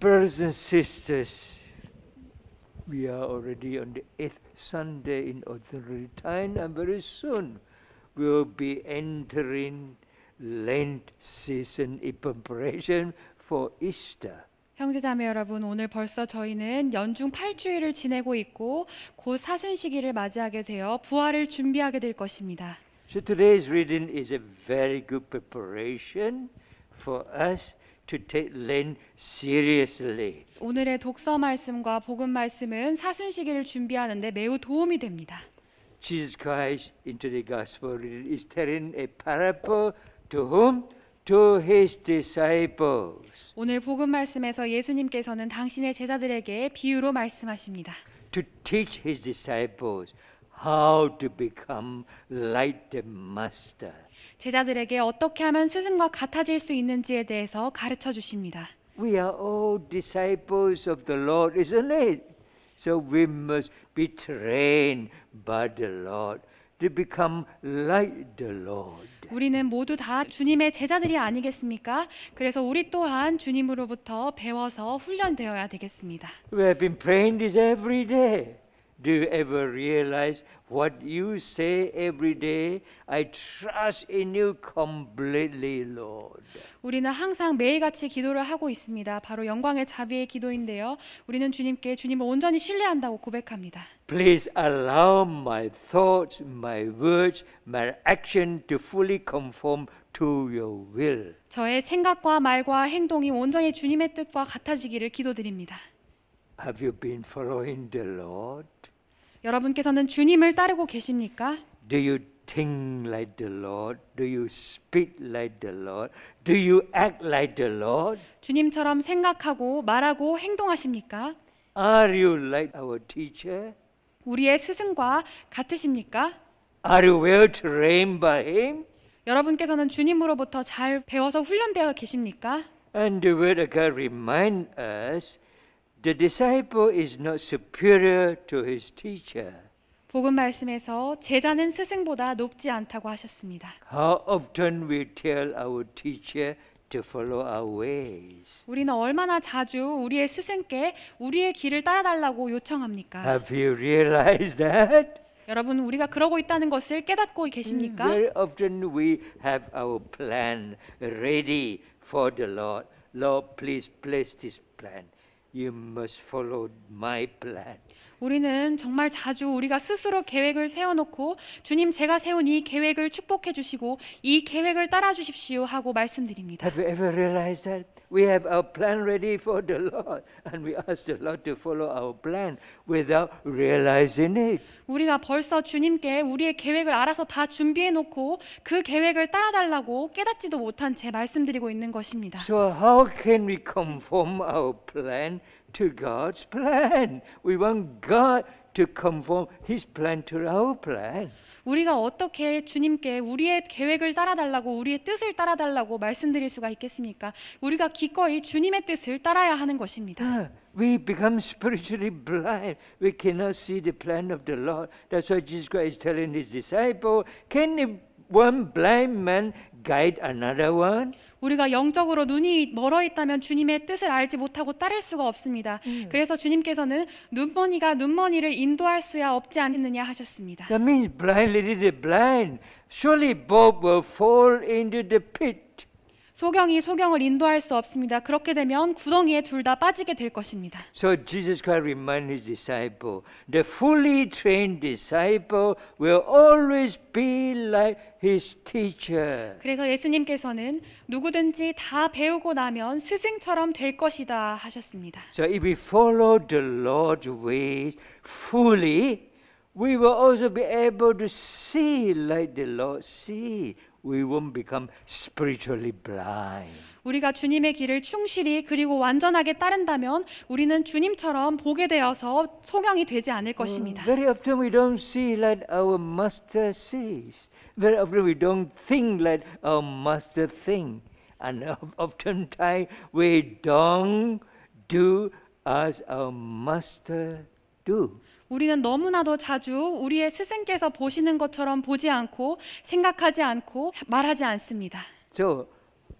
brothers and sisters, we are already on the eighth Sunday in ordinary time, and very soon we will be entering Lent season in preparation for Easter. 형제자매 여러분, 오늘 벌써 저희는 연중 8주일을 지내고 있고 곧 사순 시기를 맞이하게 되어 부활을 준비하게 될 것입니다. So today's reading is a very good preparation for us to take Lent seriously. 오늘의 독서 말씀과 복음 말씀은 사순시기를 준비하는 데 매우 도움이 됩니다. Jesus Christ into the gospel is telling a parable to whom? To his disciples. 오늘 복음 말씀에서 예수님께서는 당신의 제자들에게 비유로 말씀하십니다. To teach his disciples how to become like the master. 제자들에게 어떻게 하면 스승과 같아질 수 있는지에 대해서 가르쳐 주십니다. We are all disciples of the Lord, isn't it? So we must be trained by the Lord to become like the Lord. 우리는 모두 다 주님의 제자들이 아니겠습니까? 그래서 우리 또한 주님으로부터 배워서 훈련되어야 되겠습니다. We have been praying this every day. Do you ever realize what you say every day? I trust in you completely, Lord. 우리는 항상 매일같이 기도를 하고 있습니다. 바로 영광의 자비의 기도인데요. 우리는 주님께 주님을 온전히 신뢰한다고 고백합니다. Please allow my thoughts, my words, my action to fully conform to your will. 저의 생각과 말과 행동이 온전히 주님의 뜻과 같아지기를 기도드립니다. Have you been following the Lord? 여러분께서는 주님을 따르고 계십니까? Do you think like the Lord? Do you speak like the Lord? Do you act like the Lord? 주님처럼 생각하고 말하고 행동하십니까? Are you like our teacher? 우리의 스승과 같으십니까? Are you well trained by him? 여러분께서는 주님으로부터 잘 배워서 훈련되어 계십니까? And the word of God remind us The disciple is not superior to his teacher. 복음 말씀에서 제자는 스승보다 높지 않다고 하셨습니다. How often we tell our teacher to follow our ways. 우리는 얼마나 자주 우리의 스승께 우리의 길을 따라달라고 요청합니까? Have you realized that? 여러분 우리가 그러고 있다는 것을 깨닫고 계십니까? Very often we have our plan ready for the Lord. Lord, please place this plan. You must follow my plan. 우리는 정말 자주 우리가 스스로 계획을 세워놓고 주님 제가 세운 이 계획을 축복해 주시고 이 계획을 따라 주십시오 하고 말씀드립니다. Have you ever realized that? We have our plan ready for the Lord and we ask the Lord to follow our plan without realizing it. 우리가 벌써 주님께 우리의 계획을 알아서 다 준비해 놓고 그 계획을 따라 달라고 깨닫지도 못한 채 말씀드리고 있는 것입니다. So how can we conform our plan to God's plan. We want God to conform His plan to our plan. 우리가 어떻게 주님께 우리의 계획을 따라달라고 우리의 뜻을 따라달라고 말씀드릴 수가 있겠습니까? 우리가 기꺼이 주님의 뜻을 따라야 하는 것입니다. We become spiritually blind. We cannot see the plan of the Lord. That's why Jesus Christ is telling His disciple, "Can you One blind man guide another one. 우리가 영적으로 눈이 멀어 있다면 주님의 뜻을 알지 못하고 따를 수가 없습니다. 음. 그래서 주님께서는 눈먼이가 눈먼이를 인도할 수야 없지 않느냐 하셨습니다. That means blind leading the blind. Surely Bob will fall into the pit. 소경이 소경을 인도할 수 없습니다. 그렇게 되면 구덩이에 둘 다 빠지게 될 것입니다. So Jesus Christ reminded his disciple, the fully trained disciple will always be like his teacher. 그래서 예수님께서는 누구든지 다 배우고 나면 스승처럼 될 것이다 하셨습니다. So if we follow the Lord's ways fully, we will also be able to see like the Lord see. we won't become spiritually blind. 우리가 주님의 길을 충실히 그리고 완전하게 따른다면 우리는 주님처럼 보게 되어서 소경이 되지 않을 것입니다. Very often we don't see like our master sees. Very often we don't think like our master thinks. And oftentimes we don't do as our master do. 우리는 너무나도 자주 우리의 스승께서 보시는 것처럼 보지 않고 생각하지 않고 말하지 않습니다. So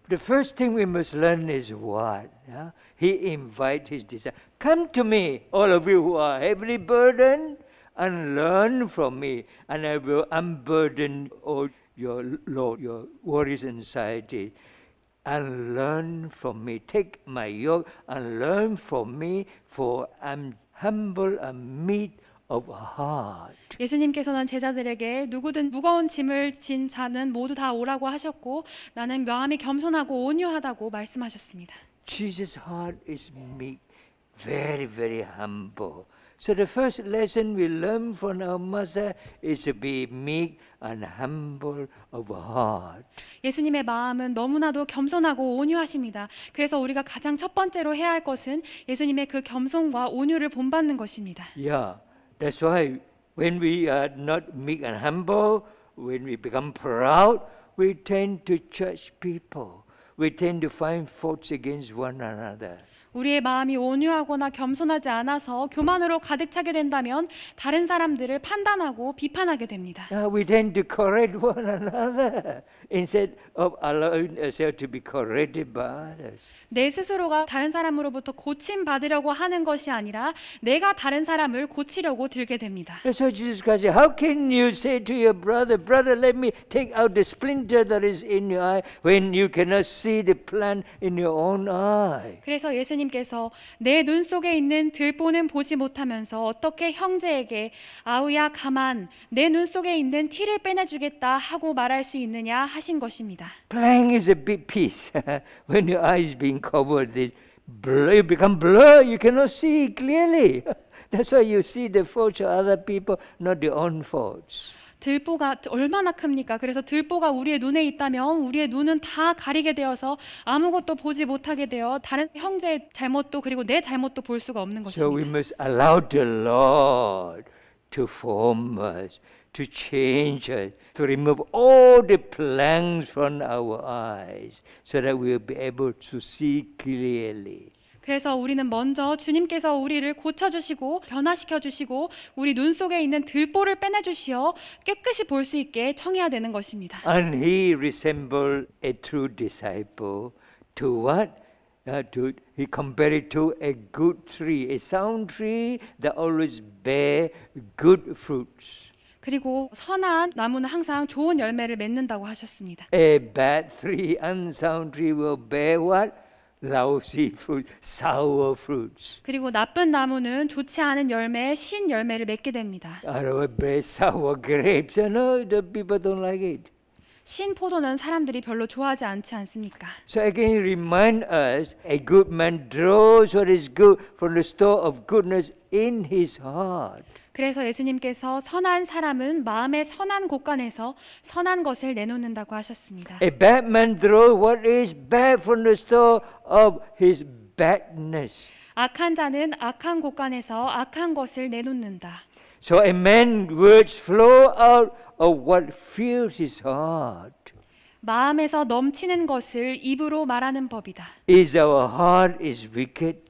the first thing we must learn is what? Yeah? He invite his disciples. Come to me, all of you who are heavily burdened, and learn from me, and I will unburden all your load, your worries and anxiety. and learn from me. Take my yoke and learn from me, for I'm humble and meek of heart. 예수님께서는 제자들에게 누구든 무거운 짐을 진 자는 모두 다 오라고 하셨고 나는 마음이 겸손하고 온유하다고 말씀하셨습니다. Jesus' heart is meek, very, very humble. So the first lesson we learn from our mother is to be meek and humble of heart. 예수님의 마음은 너무나도 겸손하고 온유하십니다. 그래서 우리가 가장 첫 번째로 해야 할 것은 예수님의 그 겸손과 온유를 본받는 것입니다. Yeah, that's why when we are not meek and humble, when we become proud, we tend to judge people. We tend to find faults against one another. 우리의 마음이 온유하거나 겸손하지 않아서 교만으로 가득 차게 된다면 다른 사람들을 판단하고 비판하게 됩니다. we tend to correct one another instead of allowing ourselves to be corrected by others. 내 스스로가 다른 사람으로부터 고침 받으려고 하는 것이 아니라 내가 다른 사람을 고치려고 들게 됩니다. So Jesus Christ, said, how can you say to your brother, brother, let me take out the splinter that is in your eye when you cannot see the plant in your own eye? 그래서 예수님 하나님께서 내 눈 속에 있는 들보는 보지 못하면서 어떻게 형제에게 아우야 가만 내 눈 속에 있는 티를 빼내주겠다 하고 말할 수 있느냐 하신 것입니다. Playing is a big piece. When your eyes being covered, they blur, you become blur. You cannot see clearly. That's why you see the faults of other people, not your own faults. 들보가 얼마나 큽니까? 그래서 들보가 우리의 눈에 있다면 우리의 눈은 다 가리게 되어서 아무것도 보지 못하게 되어 다른 형제의 잘못도 그리고 내 잘못도 볼 수가 없는 것입니다. So we must allow the Lord to form us, to change us, to remove all the planks from our eyes, so that we'll be able to see clearly. 그래서 우리는 먼저 주님께서 우리를 고쳐주시고 변화시켜주시고 우리 눈 속에 있는 들보를 빼내주시어 깨끗이 볼 수 있게 청해야 되는 것입니다. And he resembled a true disciple to what? Uh, to, he compared it to a good tree, a sound tree that always bear good fruits. 그리고 선한 나무는 항상 좋은 열매를 맺는다고 하셨습니다. A bad tree, unsound tree will bear what? lousy fruit, sour fruits. 그리고 나쁜 나무는 좋지 않은 열매, 신 열매를 맺게 됩니다. Are bad sour grapes? No, the people don't like it. 신 포도는 사람들이 별로 좋아하지 않지 않습니까? So again, remind us, a good man draws what is good from the store of goodness in his heart. 그래서 예수님께서 선한 사람은 마음의 선한 곳간에서 선한 것을 내놓는다고 하셨습니다. A bad man draws what is bad from the store of his badness. 악한 자는 악한 곳간에서 악한 것을 내놓는다. So a man's words flow out of what fills his heart. 마음에서 넘치는 것을 입으로 말하는 법이다. Is our heart is wicked?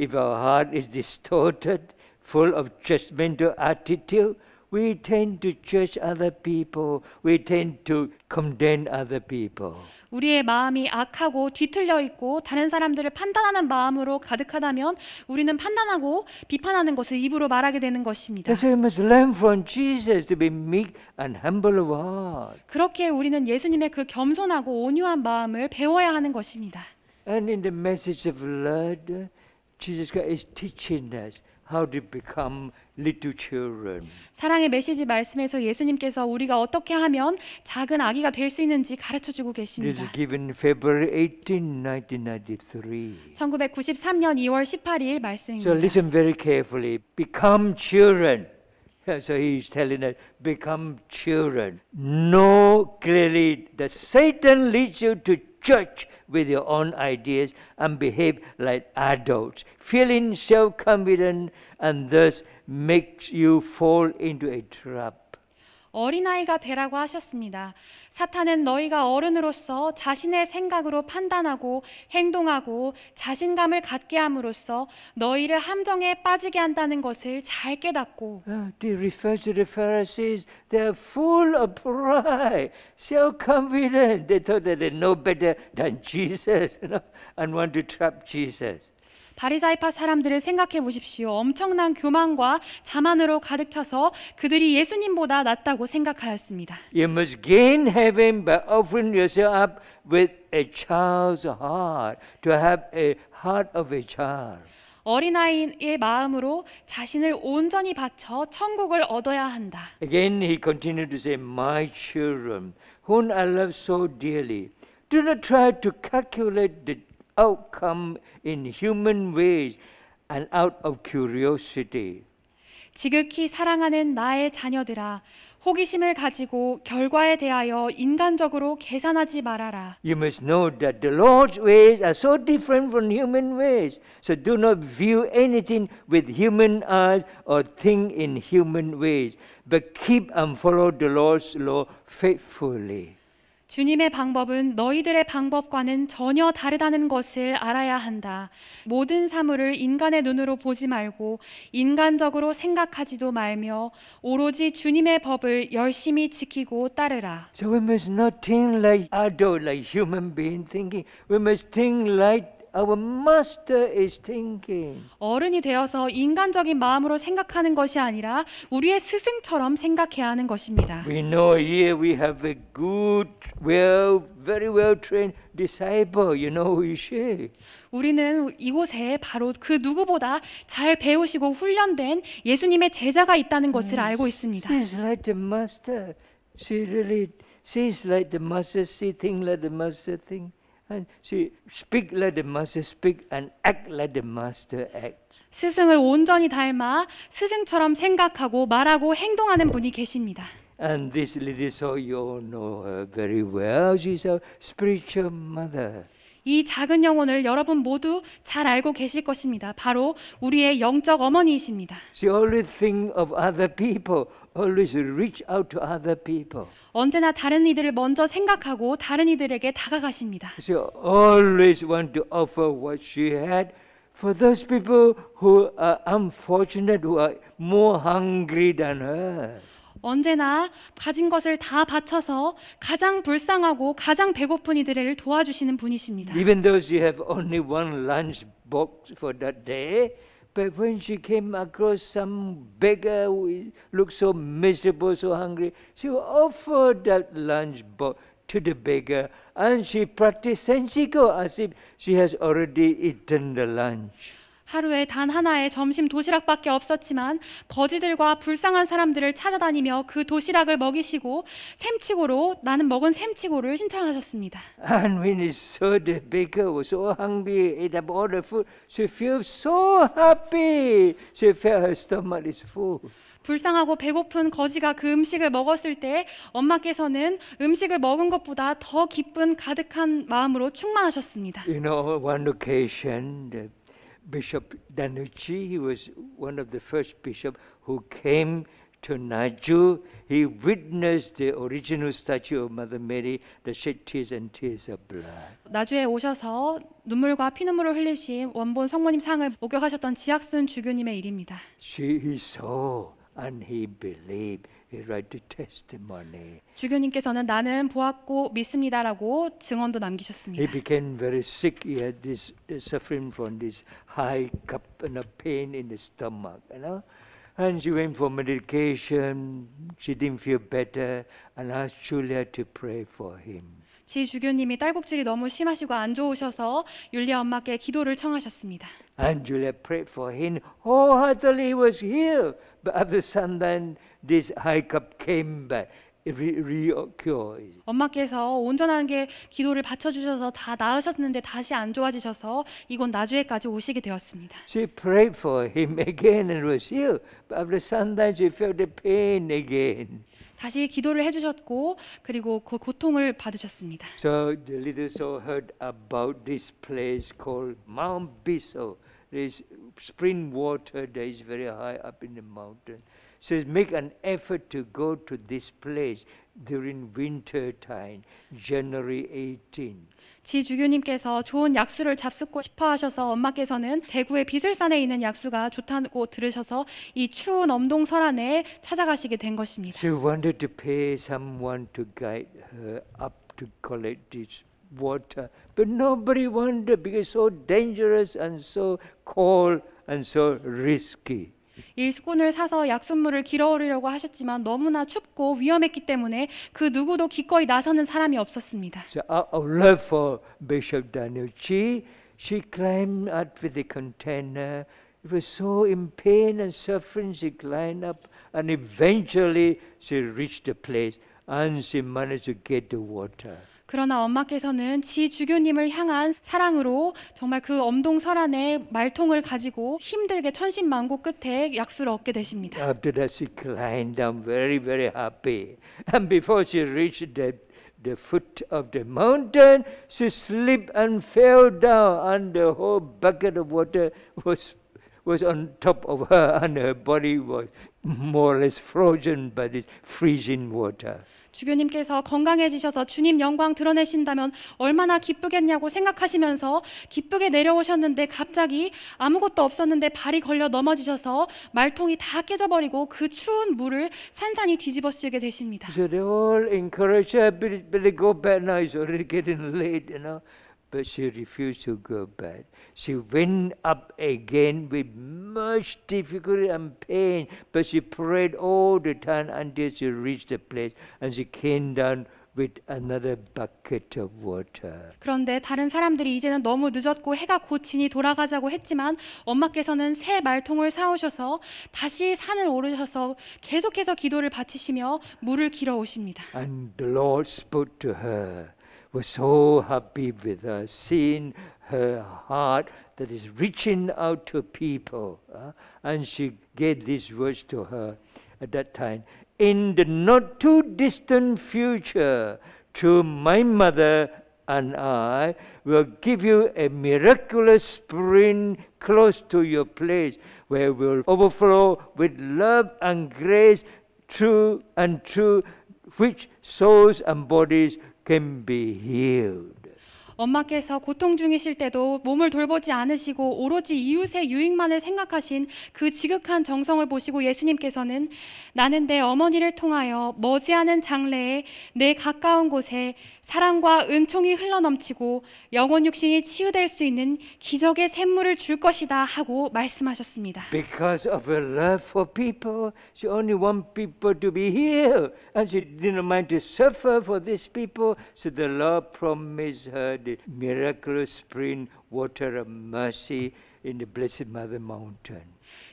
If our heart is distorted, full of judgmental attitude, we tend to judge other people. We tend to condemn other people. 우리의 마음이 악하고 뒤틀려 있고 다른 사람들을 판단하는 마음으로 가득하다면 우리는 판단하고 비판하는 것을 입으로 말하게 되는 것입니다. That's why we must learn from Jesus to be meek and humble of heart. 그렇게 우리는 예수님의 그 겸손하고 온유한 마음을 배워야 하는 것입니다. And in the message of blood, Jesus Christ is teaching us how to become little children. 사랑의 메시지 말씀에서 예수님께서 우리가 어떻게 하면 작은 아기가 될 수 있는지 가르쳐 주고 This 계십니다. is given February 18, 1993. 1993년 2월 18일 So 말씀입니다. listen very carefully. Become children. Yeah, So he's telling us, become children. Know clearly that Satan leads you to Judge with your own ideas and behave like adults, feeling self confident and thus makes you fall into a trap. 어린아이가 되라고 하셨습니다. 사탄은 너희가 어른으로서 자신의 생각으로 판단하고 행동하고 자신감을 갖게 함으로써 너희를 함정에 빠지게 한다는 것을 잘 깨닫고 They refer to the Pharisees. They are full of pride, so confident. They thought that they know better than Jesus you know, and want to trap Jesus. 바리사이파 사람들을 생각해 보십시오. 엄청난 교만과 자만으로 가득 차서 그들이 예수님보다 낫다고 생각하였습니다. You must gain heaven by offering yourself up with a child's heart to have a heart of a child. 어린아이의 마음으로 자신을 온전히 바쳐 천국을 얻어야 한다. Again he continued to say, "My children, whom I love so dearly, do not try to calculate the outcome in human ways and out of curiosity. 지극히 사랑하는 나의 자녀들아 호기심을 가지고 결과에 대하여 인간적으로 계산하지 말아라. You must know that the Lord's ways are so different from human ways. So do not view anything with human eyes or think in human ways, but keep and follow the Lord's law faithfully. 주님의 방법은 너희들의 방법과는 전혀 다르다는 것을 알아야 한다. 모든 사물을 인간의 눈으로 보지 말고 인간적으로 생각하지도 말며 오로지 주님의 법을 열심히 지키고 따르라. So we must not think like adult, like human being thinking. We must think like our master is thinking. 어른이 되어서 인간적인 마음으로 생각하는 것이 아니라 우리의 스승처럼 생각해야 하는 것입니다. We know here we have a good, well, very well trained disciple. You know who is she? 우리는 이곳에 바로 그 누구보다 잘 배우시고 훈련된 예수님의 제자가 있다는 것을 알고 있습니다. She's like the master. She really, she's like the master. She think like the master think. See, speak like the master speak and act like the master act. 스승을 온전히 닮아 스승처럼 생각하고 말하고 행동하는 분이 계십니다. And this lady, so you know her very well. She's a spiritual mother. 이 작은 영혼을 여러분 모두 잘 알고 계실 것입니다. 바로 우리의 영적 어머니이십니다. She only think of other people. always reach out to other people. 언제나 다른 이들을 먼저 생각하고 다른 이들에게 다가가십니다. She always want to offer what she had for those people who are unfortunate, who are more hungry than her. 언제나 가진 것을 다 바쳐서 가장 불쌍하고 가장 배고픈 이들을 도와주시는 분이십니다. Even though you have only one lunch box for that day. But when she came across some beggar who looked so miserable, so hungry, she offered that lunch box to the beggar and she practiced sensico as if she has already eaten the lunch. 하루에 단 하나의 점심 도시락밖에 없었지만 거지들과 불쌍한 사람들을 찾아다니며 그 도시락을 먹이시고 샘치고로 나는 먹은 샘치고를 신청하셨습니다. And when he saw the baker was so hungry, ate up all the food, she felt so happy. She felt her stomach is full. 불쌍하고 배고픈 거지가 그 음식을 먹었을 때 엄마께서는 음식을 먹은 것보다 더 기쁜 가득한 마음으로 충만하셨습니다. You know, one o c a s i o n the Bishop Danucci. He was one of the first bishops who came to Naju. He witnessed the original statue of Mother Mary that shed tears and tears of blood. 나주에 오셔서 눈물과 피눈물을 흘리신 원본 성모님 상을 목격하셨던 지학순 주교님의 일입니다. She, he saw and he believed. He wrote a testimony. 주교님께서는 나는 보았고 믿습니다라고 증언도 He 남기셨습니다. became very sick. He had this suffering from this high cup and a pain in his stomach, you know. And she went for medication. She didn't feel better, and asked Julia to pray for him. 지 주교님이 딸꾹질이 너무 심하시고 안 좋으셔서 율리 엄마께 기도를 청하셨습니다. And Julia prayed for him wholeheartedly. He was healed. Avicenna this hiccup came back. 엄마께서 온전한 게 기도를 받쳐 주셔서 다 나으셨는데 다시 안 좋아지셔서 이곳 나주에까지 오시게 되었습니다. She prayed for him again and was healed. But after Sunday she felt the pain again. 다시 기도를 해주셨고 그리고 그 고통을 받으셨습니다. So the leader so heard about this place called Mount Biso. There's spring water that is very high up in the mountain. Says, make an effort to go to this place during winter time, January 18. 지주교님께서 좋은 약수를 잡수고 싶어 하셔서 엄마께서는 대구의 비슬산에 있는 약수가 좋다고 들으셔서 이 추운 엄동설안에 찾아가시게 된 것입니다. She wanted to pay someone to guide her up to collect this water. But nobody wanted because so dangerous and so cold and so risky. 일꾼을 사서 약수물을 길어오려고 하셨지만 너무나 춥고 위험했기 때문에 그 누구도 기꺼이 나서는 사람이 없었습니다. So love for Bishop Daniel Chi, she climbed up with the container. It was so in pain and suffering. She climbed up, and eventually she reached the place, and she managed to get the water. 그러나 엄마께서는 지 주교님을 향한 사랑으로 정말 그 엄동설안의 말통을 가지고 힘들게 천신만고 끝에 약수를 얻게 되십니다. After that she climbed down very very happy, and before she reached the the foot of the mountain, she slipped and fell down, and the whole bucket of water was was on top of her, and her body was more or less frozen by this freezing water. 주교님께서 건강해지셔서 주님 영광 드러내신다면 얼마나 기쁘겠냐고 생각하시면서 기쁘게 내려오셨는데 갑자기 아무것도 없었는데 발이 걸려 넘어지셔서 말통이 다 깨져버리고 그 추운 물을 산산히 뒤집어쓰게 되십니다. So they all encourage her, better go back now. It's already getting late, you know. But she refused to go back. She went up again with much difficulty and pain, but she prayed all the time until she reached the place and she came down with another bucket of water. 그런데 다른 사람들이 이제는 너무 늦었고 해가 고치니 돌아가자고 했지만 엄마께서는 새 말통을 사오셔서 다시 산을 오르셔서 계속해서 기도를 바치시며 물을 길어 오십니다. And the Lord spoke to her. was so happy with her, seeing her heart that is reaching out to people. Uh, and she gave these words to her at that time In the not too distant future, through my mother and I will give you a miraculous spring close to your place where we'll overflow with love and grace, true and true, which souls and bodies can be healed. 엄마께서 고통 중이실 때도 몸을 돌보지 않으시고 오로지 이웃의 유익만을 생각하신 그 지극한 정성을 보시고 예수님께서는 나는 내 어머니를 통하여 머지않은 장래에 내 가까운 곳에 사랑과 은총이 흘러넘치고 영혼 육신이 치유될 수 있는 기적의 샘물을 줄 것이다 하고 말씀하셨습니다. Because of her love for people, she only w a n t people to be healed, and she didn't mind to suffer for these people, so the Lord promised her. the miraculous spring water of mercy in the Blessed Mother Mountain.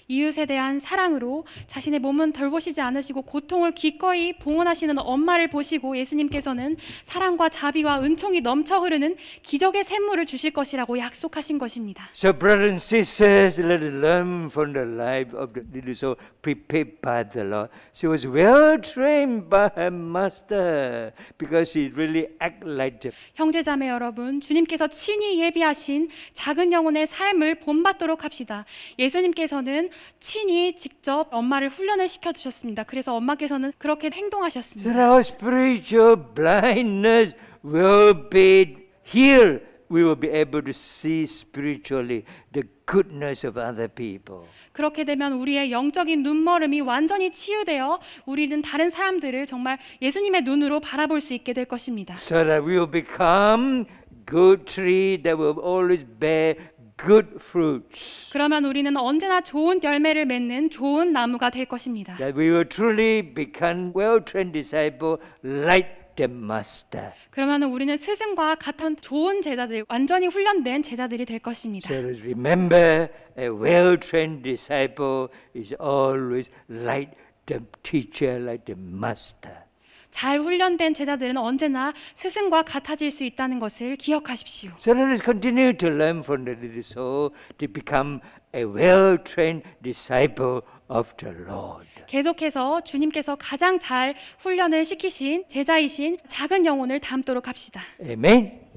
이웃에 대한 사랑으로 자신의 몸은 덜보시지 않으시고 고통을 기꺼이 봉헌하시는 엄마를 보시고 예수님께서는 사랑과 자비와 은총이 넘쳐 흐르는 기적의 샘물을 주실 것이라고 약속하신 것입니다. So brothers and sisters, let us learn from the life of the little soul prepared by the Lord. She was well trained by her master because she really acted like the. 형제자매 여러분, 주님께서 친히 예비하신 작은 영혼의 삶을 본받도록 합시다. 예수님께서는 친히 직접 엄마를 훈련을 시켜 주셨습니다. 그래서 엄마께서는 그렇게 행동하셨습니다. That our spiritual blindness will be healed. We will be able to see spiritually the goodness of other people. 그렇게 되면 우리의 영적인 눈머름이 완전히 치유되어 우리는 다른 사람들을 정말 예수님의 눈으로 바라볼 수 있게 될 것입니다. So that we will become good tree that will always bear good fruits. 그러면 우리는 언제나 좋은 열매를 맺는 좋은 나무가 될 것입니다. That we will truly become well-trained disciple like the master. 그러면 우리는 스승과 같은 좋은 제자들, 완전히 훈련된 제자들이 될 것입니다. So remember, a well-trained disciple is always like the teacher, like the master. 잘 훈련된 제자들은 언제나 스승과 같아질 수 있다는 것을 기억하십시오. So let us continue to learn from the disciple to become a well-trained disciple of the Lord. 계속해서 주님께서 가장 잘 훈련을 시키신 제자이신 작은 영혼을 닮도록 합시다. Amen.